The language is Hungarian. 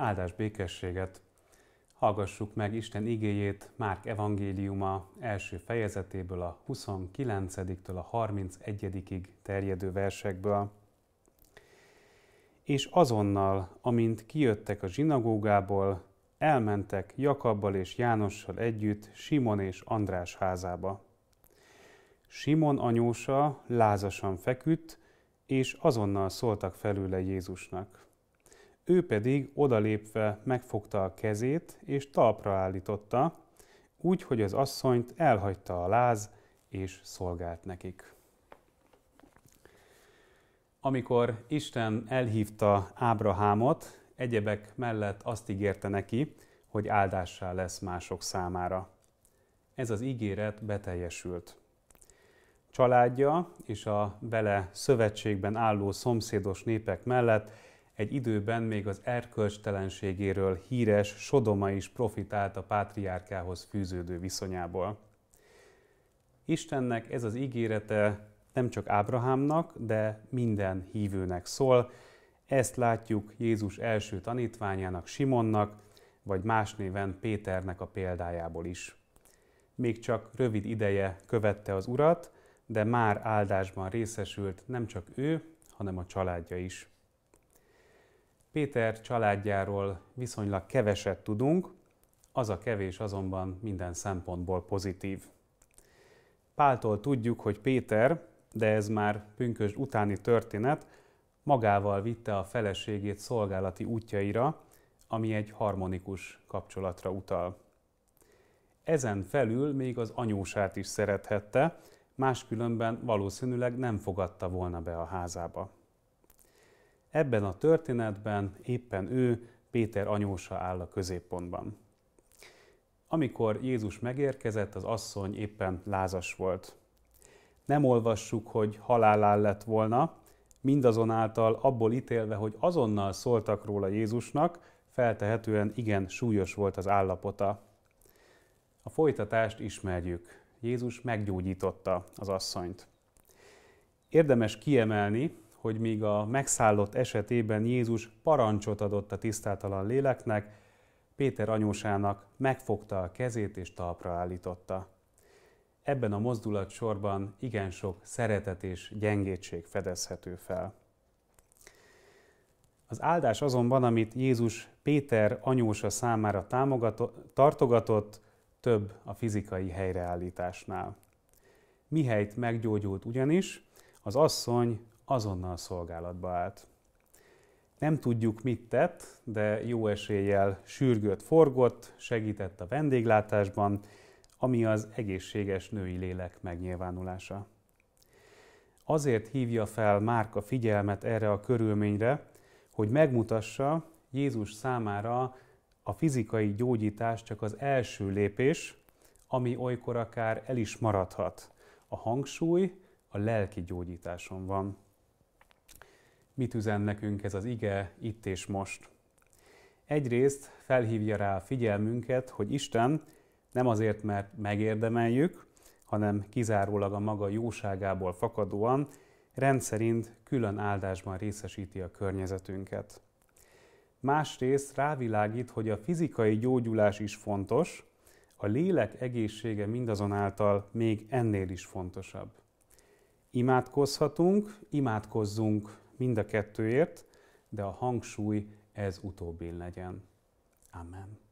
áldás békességet. Hallgassuk meg Isten igéjét Márk evangéliuma első fejezetéből a 29-től a 31-ig terjedő versekből. És azonnal, amint kijöttek a zsinagógából, elmentek Jakabbal és Jánossal együtt Simon és András házába. Simon anyósa lázasan feküdt, és azonnal szóltak felőle Jézusnak. Ő pedig odalépve megfogta a kezét és talpra állította, úgy, hogy az asszonyt elhagyta a láz és szolgált nekik. Amikor Isten elhívta Ábrahámot, egyebek mellett azt ígérte neki, hogy áldássá lesz mások számára. Ez az ígéret beteljesült. Családja és a vele szövetségben álló szomszédos népek mellett egy időben még az erkölcstelenségéről híres Sodoma is profitált a pátriárkához fűződő viszonyából. Istennek ez az ígérete nem csak Ábrahámnak, de minden hívőnek szól. Ezt látjuk Jézus első tanítványának, Simonnak, vagy más néven Péternek a példájából is. Még csak rövid ideje követte az urat, de már áldásban részesült nem csak ő, hanem a családja is. Péter családjáról viszonylag keveset tudunk, az a kevés azonban minden szempontból pozitív. Páltól tudjuk, hogy Péter, de ez már pünkösd utáni történet, magával vitte a feleségét szolgálati útjaira, ami egy harmonikus kapcsolatra utal. Ezen felül még az anyósát is szerethette, máskülönben valószínűleg nem fogadta volna be a házába. Ebben a történetben éppen ő, Péter anyósa áll a középpontban. Amikor Jézus megérkezett, az asszony éppen lázas volt. Nem olvassuk, hogy halálán lett volna, mindazonáltal abból ítélve, hogy azonnal szóltak róla Jézusnak, feltehetően igen súlyos volt az állapota. A folytatást ismerjük. Jézus meggyógyította az asszonyt. Érdemes kiemelni, hogy míg a megszállott esetében Jézus parancsot adott a tisztátalan léleknek, Péter anyósának megfogta a kezét és talpra állította. Ebben a mozdulatsorban igen sok szeretet és gyengétség fedezhető fel. Az áldás azonban, amit Jézus Péter anyósa számára tartogatott, több a fizikai helyreállításnál. Mihelyt meggyógyult ugyanis, az asszony azonnal szolgálatba állt. Nem tudjuk, mit tett, de jó eséllyel sürgött, forgott, segített a vendéglátásban, ami az egészséges női lélek megnyilvánulása. Azért hívja fel Márka figyelmet erre a körülményre, hogy megmutassa Jézus számára a fizikai gyógyítás csak az első lépés, ami olykor akár el is maradhat. A hangsúly a lelki gyógyításon van mit üzen nekünk ez az ige itt és most. Egyrészt felhívja rá a figyelmünket, hogy Isten nem azért, mert megérdemeljük, hanem kizárólag a maga jóságából fakadóan rendszerint külön áldásban részesíti a környezetünket. Másrészt rávilágít, hogy a fizikai gyógyulás is fontos, a lélek egészsége mindazonáltal még ennél is fontosabb. Imádkozhatunk, imádkozzunk mind a kettőért, de a hangsúly ez utóbbi legyen. Amen.